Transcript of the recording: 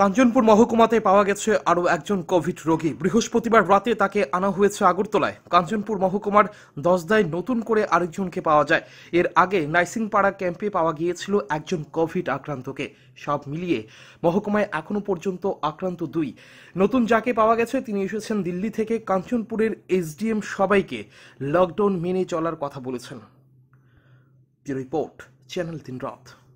কাঞ্চনপুর মহকুমাতে পাওয়া গেছে আরও একজন কোভিড রোগী বৃহস্পতিবার রাতে তাকে আনা হয়েছে আগরতলায় কাঞ্চনপুর মহকুমার দশদায় নতুন করে আরেকজনকে পাওয়া যায় এর আগে নাইসিংপাড়া ক্যাম্পে পাওয়া গিয়েছিল একজন কোভিড আক্রান্তকে সব মিলিয়ে মহকুমায় এখনও পর্যন্ত আক্রান্ত দুই নতুন যাকে পাওয়া গেছে তিনি এসেছেন দিল্লি থেকে কাঞ্চনপুরের এসডিএম সবাইকে লকডাউন মেনে চলার কথা বলেছেন রিপোর্ট চ্যানেল তিন